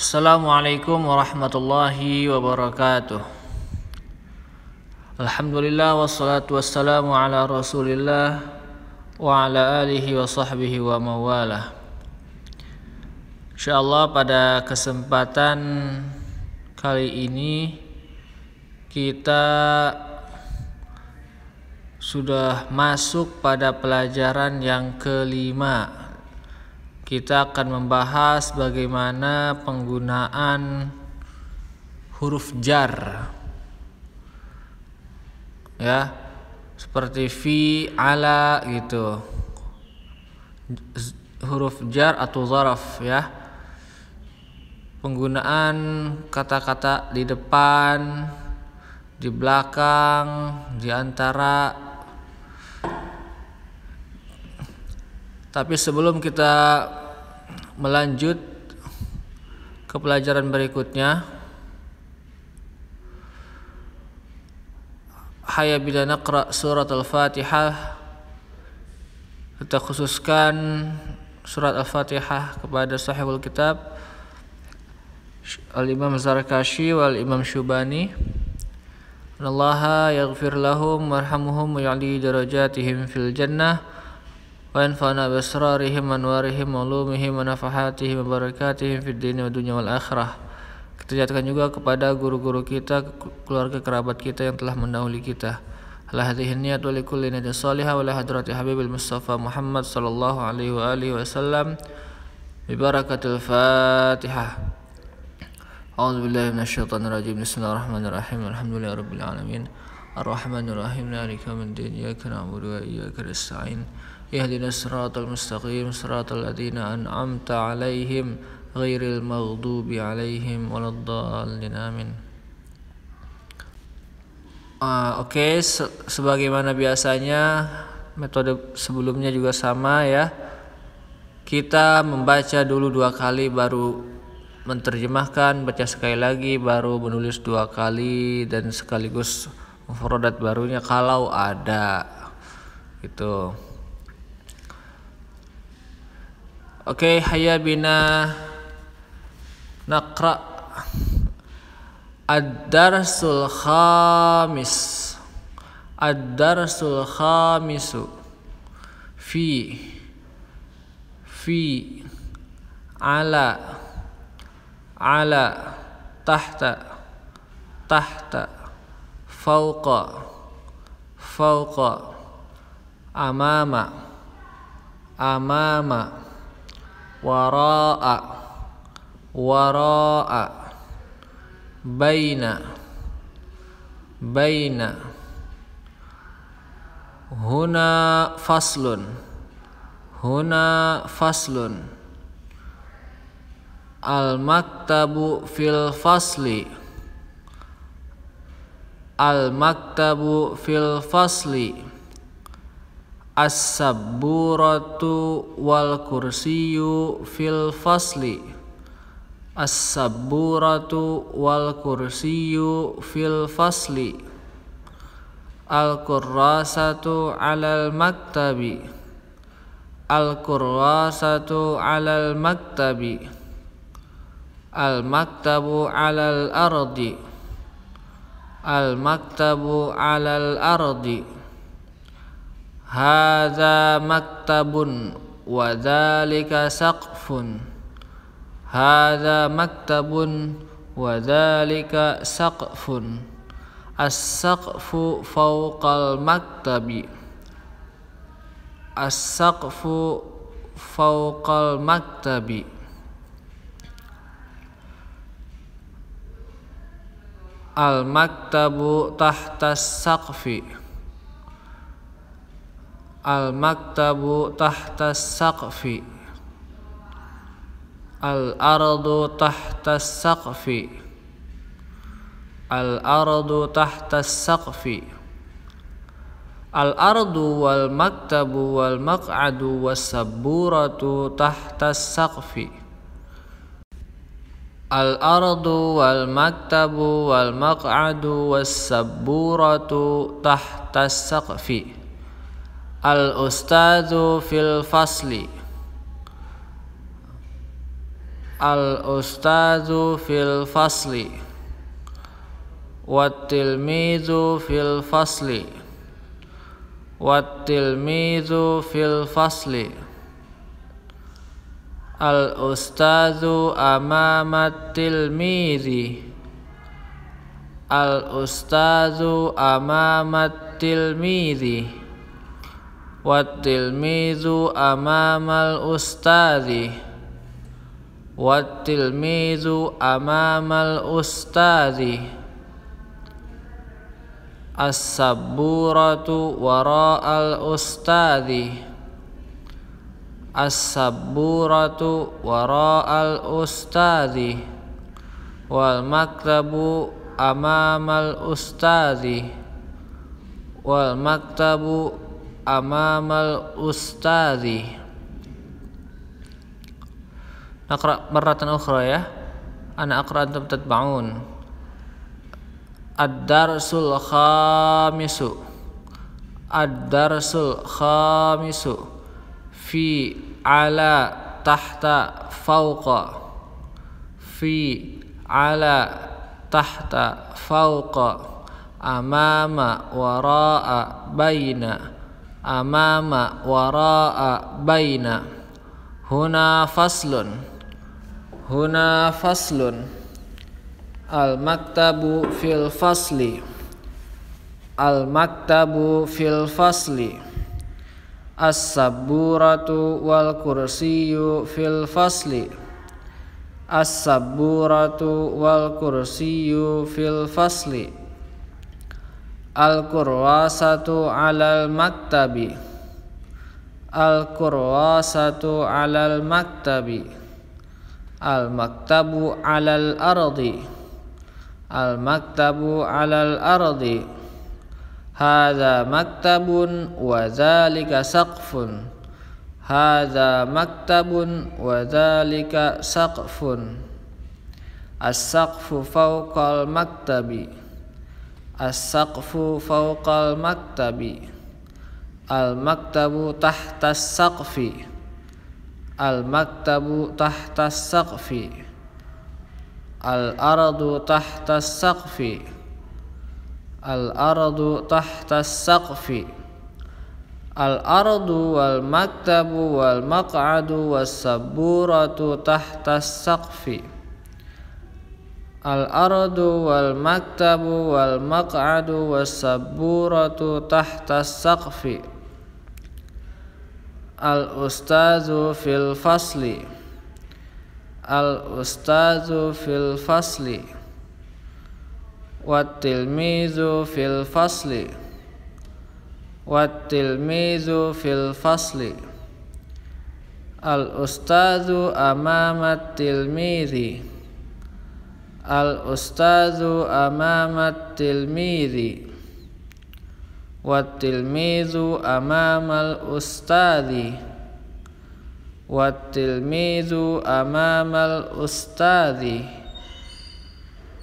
Assalamualaikum warahmatullahi wabarakatuh Alhamdulillah wassalatu wassalamu ala rasulillah Wa ala alihi wa sahbihi wa mawala InsyaAllah pada kesempatan kali ini Kita sudah masuk pada pelajaran yang kelima kita akan membahas bagaimana penggunaan huruf jar ya seperti fi ala gitu huruf jar atau zaraf ya penggunaan kata-kata di depan di belakang di antara Tapi sebelum kita melanjut ke pelajaran berikutnya, Hayya bila naqra surat Al-Fatihah kita khususkan surat Al-Fatihah kepada sahibul kitab Al-Imam Zarkashi wal Imam Syubani Allah yaghfir lahum warhamhum wa ya'li darajatihim fil jannah وينفعنا بأسرارهم وأنوارهم وعلومهم ونفحاتهم وبركاتهم في الدين والدنيا والآخرة Kita jatuhkan juga kepada guru-guru kita, keluarga kerabat kita yang telah mendahului kita. Ala hadhihi wali wa likulli niyatin salihah wa la hadrati habibil Mustafa Muhammad sallallahu alaihi wa alihi wa bi barakatil Fatihah. A'udzu billahi minasy syaithanir rajim. Bismillahirrahmanirrahim. Alhamdulillahirabbil alamin. الرحمن الرحيم مالك يوم الدين إياك نعبد وإياك نستعين اهدنا الصراط المستقيم صراط الذين أنعمت عليهم غير المغضوب عليهم ولا الضالين آمين uh, Oke, okay, se sebagaimana biasanya metode sebelumnya juga sama ya. Kita membaca dulu dua kali baru menerjemahkan, baca sekali lagi baru menulis dua kali dan sekaligus mufradat barunya kalau ada gitu oke hayya bina Adar ad-darsul khamis ad-darsul fi fi ala ala tahta tahta fauqa fauqa amama amama wara'a wara'a baina baina huna faslun huna faslun al maktabu fil fasli Al-maktabu fil fasli As-sabburatu wal kursiyu fil fasli As-sabburatu wal kursiyu fil fasli Al-kurrasatu alal maktabi Al-kurrasatu alal maktabi Al-maktabu alal ardi al maktabu alal ardi hadza maktabun wa dzalika saqfun hadza maktabun wa dzalika saqfun as-saqfu fawqal maktabi as-saqfu fawqal maktabi al maktabu tahta saqfi al maktabu tahta saqfi al ardu tahta saqfi al ardu tahta saqfi al ardu wal maktabu wal maq'adu was saburatu tahta saqfi الأرض والمكتب والمقعد والسبورة تحت السقف الأستاذ في الفصل الأستاذ في الفصل والتلميذ في الفصل والتلميذ في الفصل al ustazu amamatil mizi al ustazu amamatil mizi watil mizu amamal ustazi watil mizu amamal ustazi as-saburatu wara'al ustazi as-saburatu wara'al ustadhi wal maktabu amamal ustadhi wal maktabu amamal ustadhi Naqra marratan ukraya, ya Ana aqra antum bangun. Ad-darsul khamisu Ad-darsul khamisu fi ala tahta fauqa fi ala tahta fauqa amama wara'a baina amama wara'a baina huna faslun huna faslun al maktabu fil fasli al maktabu fil fasli As-saburatu wal kursiyu fil fasli As-saburatu wal kursiyu fil fasli Al-kurwasatu alal maktabi Al-kurwasatu alal maktabi Al-maktabu alal ardi Al-maktabu alal ardi هذا مكتب وذلك سقف هذا مكتب وذلك سقف السقف فوق المكتب السقف فوق المكتب المكتب تحت السقف المكتب تحت السقف الأرض تحت السقف الأرض تحت السقف الأرض والمكتب والمقعد والسبورة تحت السقف الأرض والمكتب والمقعد والسبورة تحت السقف الأستاذ في الفصل الأستاذ في الفصل Watilmizu fil fasli Watilmizu fil fasli Al ustadu amamat tilmidhi Al ustadu amamat tilmidhi Watilmizu amamal ustadi Watilmizu amamal ustadi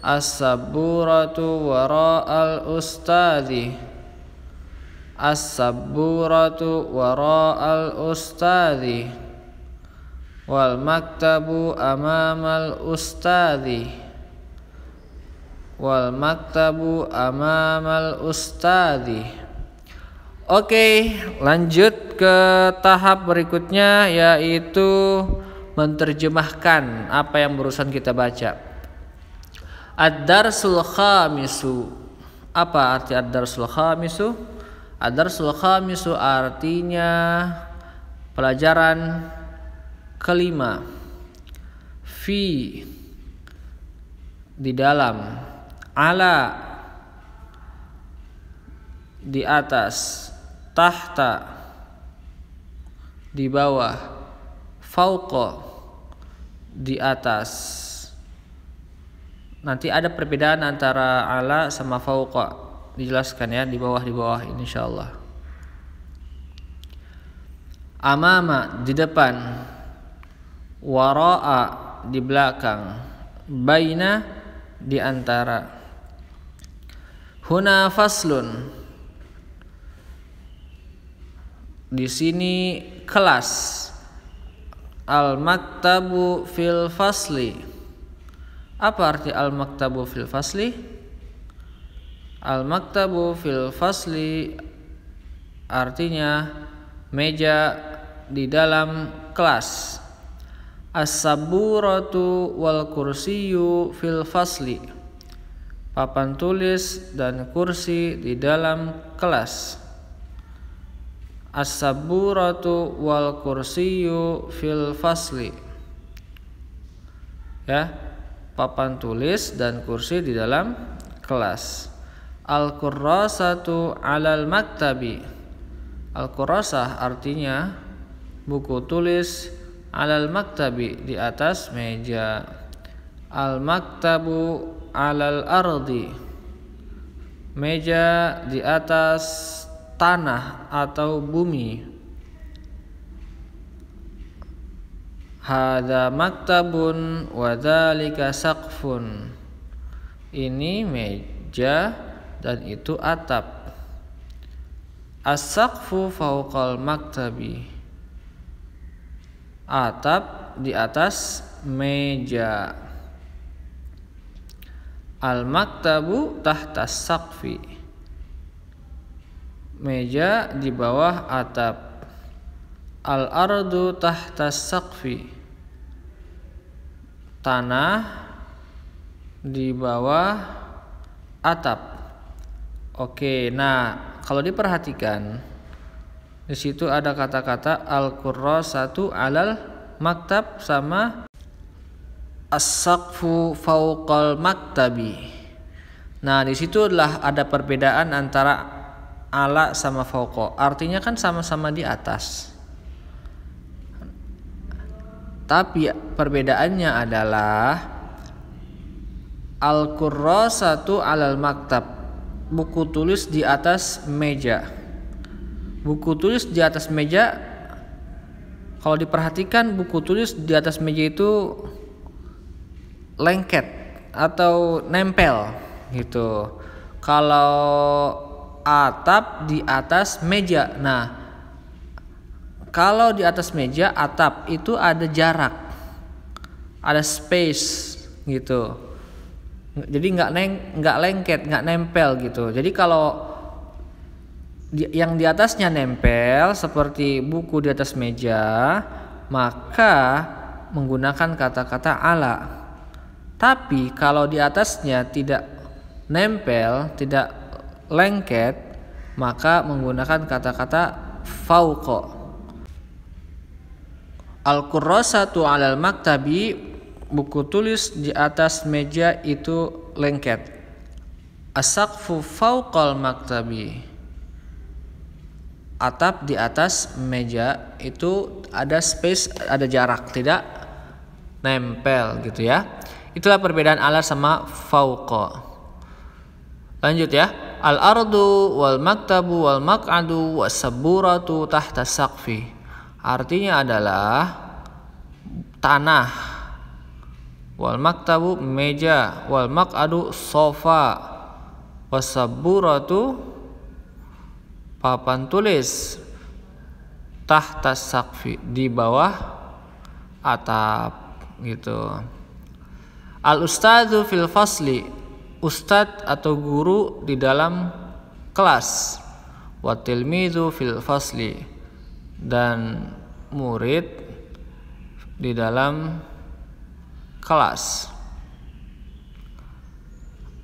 As-saburatu wara'al ustadi As-saburatu wara'al ustadi Wal maktabu amamal ustadi Wal maktabu amamal ustadi Oke lanjut ke tahap berikutnya yaitu Menerjemahkan apa yang barusan kita baca Ad-darsul khamisu. Apa arti ad-darsul khamisu? Ad-darsul khamisu artinya pelajaran kelima. Fi di dalam ala di atas tahta di bawah fauqa di atas nanti ada perbedaan antara ala sama fauqa dijelaskan ya di bawah di bawah insyaallah amama di depan waraa di belakang baina di antara huna faslun di sini kelas al maktabu fil fasli apa arti al-maktabu fil fasli? Al-maktabu fil fasli artinya meja di dalam kelas. As-saburatu wal kursiyu fil fasli. Papan tulis dan kursi di dalam kelas. As-saburatu wal kursiyu fil fasli. Ya, papan tulis dan kursi di dalam kelas. Al-Qurrasatu 'alal maktabi. Al-Qurrasah artinya buku tulis 'alal maktabi di atas meja. Al-maktabu 'alal ardi. Meja di atas tanah atau bumi. Hada maktabun wa sakfun Ini meja dan itu atap. As-saqfu fauqal maktabi. Atap di atas meja. Al-maktabu tahta saqfi. Meja di bawah atap. Al-ardu tahta saqfi tanah di bawah atap. Oke, nah kalau diperhatikan di situ ada kata-kata al-qurra satu alal maktab sama as-saqfu maktabi. Nah, di situ adalah ada perbedaan antara ala sama fauqo. Artinya kan sama-sama di atas. Tapi perbedaannya adalah al satu alal maktab Buku tulis di atas meja Buku tulis di atas meja Kalau diperhatikan buku tulis di atas meja itu Lengket atau nempel gitu Kalau atap di atas meja Nah kalau di atas meja atap itu ada jarak, ada space gitu. Jadi nggak neng nggak lengket, nggak nempel gitu. Jadi kalau yang di atasnya nempel seperti buku di atas meja, maka menggunakan kata-kata ala. Tapi kalau di atasnya tidak nempel, tidak lengket, maka menggunakan kata-kata fauko. Al-Qurrasatu 'alal maktabi buku tulis di atas meja itu lengket. Asaqfu fauqal maktabi. Atap di atas meja itu ada space, ada jarak, tidak nempel gitu ya. Itulah perbedaan alat sama fauqa. Lanjut ya. Al-ardu wal maktabu wal maq'adu was saburatu tahta saqfi. Artinya adalah tanah. Wal maktabu meja, wal mak'adu sofa, wasaburatu papan tulis tahta sakfi di bawah atap gitu. Al ustadu fil fasli ustad atau guru di dalam kelas. Watil fil fasli dan murid di dalam kelas.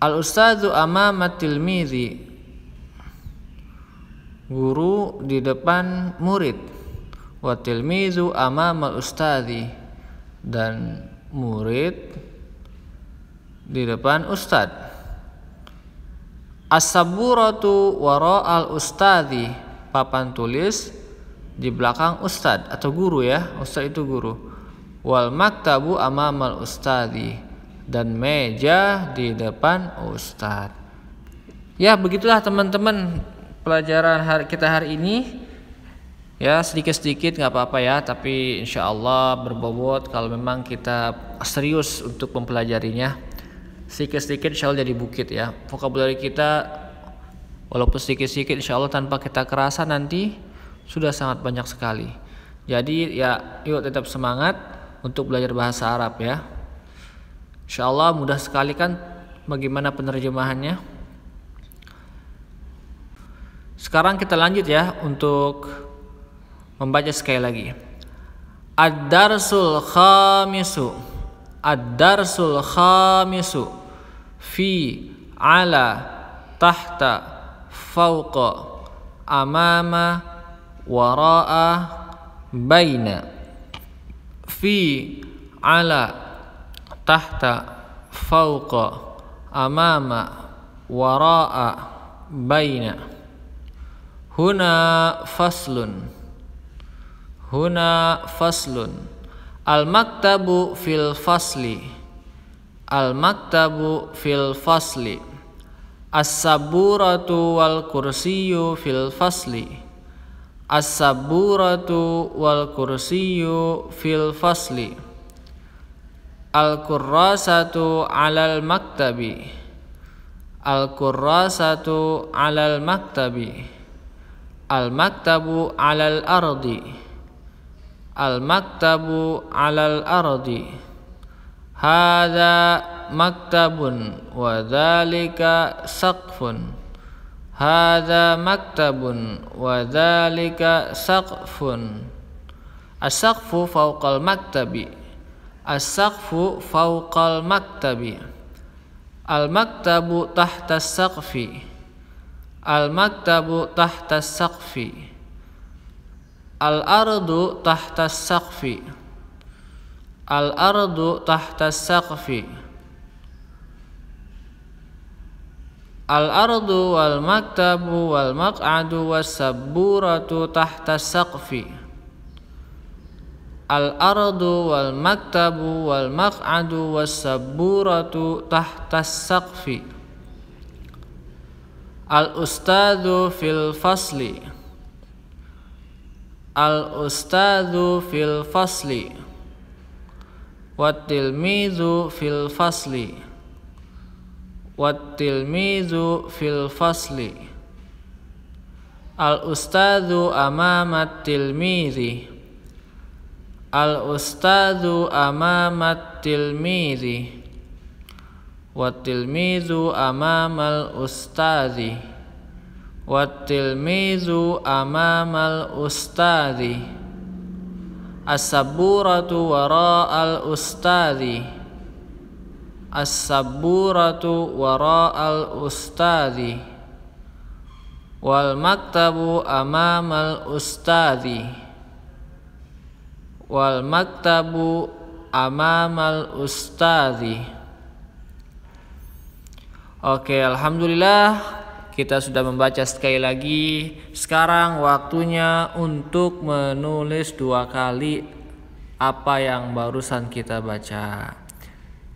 Al ustadzu amama tilmizi Guru di depan murid. Wa tilmizu amama ustadzi dan murid di depan ustad. As-saburatu al ustadzi. Papan tulis di belakang ustad atau guru ya ustad itu guru wal maktabu amamal ustadi dan meja di depan ustad ya begitulah teman-teman pelajaran hari kita hari ini ya sedikit-sedikit nggak apa-apa ya tapi insya Allah berbobot kalau memang kita serius untuk mempelajarinya sedikit-sedikit insya Allah jadi bukit ya vokabulari kita walaupun sedikit-sedikit insya Allah tanpa kita kerasa nanti sudah sangat banyak sekali. Jadi ya yuk tetap semangat untuk belajar bahasa Arab ya. Insya Allah mudah sekali kan bagaimana penerjemahannya. Sekarang kita lanjut ya untuk membaca sekali lagi. Ad-darsul khamisu Ad-darsul khamisu Fi ala tahta fauqa amama wara'a baina fi ala tahta fauqa amama wara'a baina huna faslun huna faslun al maktabu fil fasli al maktabu fil fasli as-saburatu wal kursiyu fil fasli As-saburatu wal kursiyu fil fasli Al-kurrasatu alal maktabi Al-kurrasatu alal maktabi Al-maktabu alal ardi Al-maktabu alal ardi Hada maktabun wa dhalika saqfun هذا مكتب وذلك سقف السقف فوق المكتب السقف فوق المكتب المكتب تحت السقف المكتب تحت السقف الأرض تحت السقف الأرض تحت السقف الأرض والمكتب والمقعد والسبورة تحت السقف الأرض والمكتب والمقعد والسبورة تحت السقف الأستاذ في الفصل الأستاذ في الفصل والتلميذ في الفصل Wattilmizu fil fasli Al ustadu amamat tilmizi Al ustadu amamat tilmizi Wattilmizu amamal ustadi Wattilmizu amamal ustadi As-saburatu wara'al ustadi as wara al ustadi wal maktabu al ustadi wal maktabu al ustadi Oke, alhamdulillah kita sudah membaca sekali lagi. Sekarang waktunya untuk menulis dua kali apa yang barusan kita baca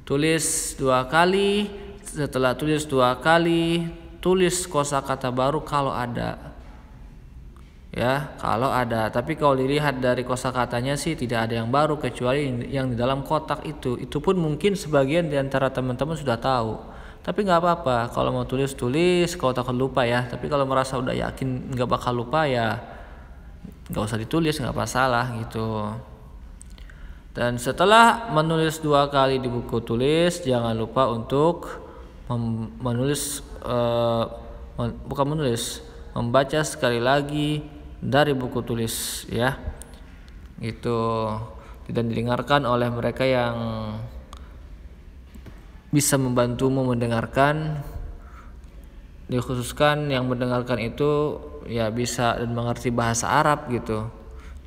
tulis dua kali setelah tulis dua kali tulis kosa kata baru kalau ada ya kalau ada tapi kalau dilihat dari kosa katanya sih tidak ada yang baru kecuali yang di dalam kotak itu itu pun mungkin sebagian di antara teman-teman sudah tahu tapi nggak apa-apa kalau mau tulis tulis kalau takut lupa ya tapi kalau merasa udah yakin nggak bakal lupa ya nggak usah ditulis nggak masalah gitu dan setelah menulis dua kali di buku tulis, jangan lupa untuk menulis uh, eh, men bukan menulis, membaca sekali lagi dari buku tulis ya. Itu tidak didengarkan oleh mereka yang bisa membantumu mendengarkan dikhususkan yang mendengarkan itu ya bisa dan mengerti bahasa Arab gitu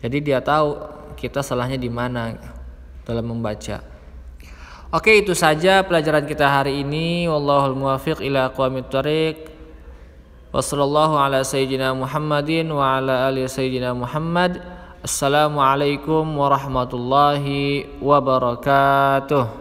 jadi dia tahu kita salahnya di mana dalam membaca. Oke, itu saja pelajaran kita hari ini. Wallahul muwafiq ila aqwamit thariq. Wassallallahu ala sayyidina Muhammadin wa ala ali sayyidina Muhammad. Assalamualaikum warahmatullahi wabarakatuh.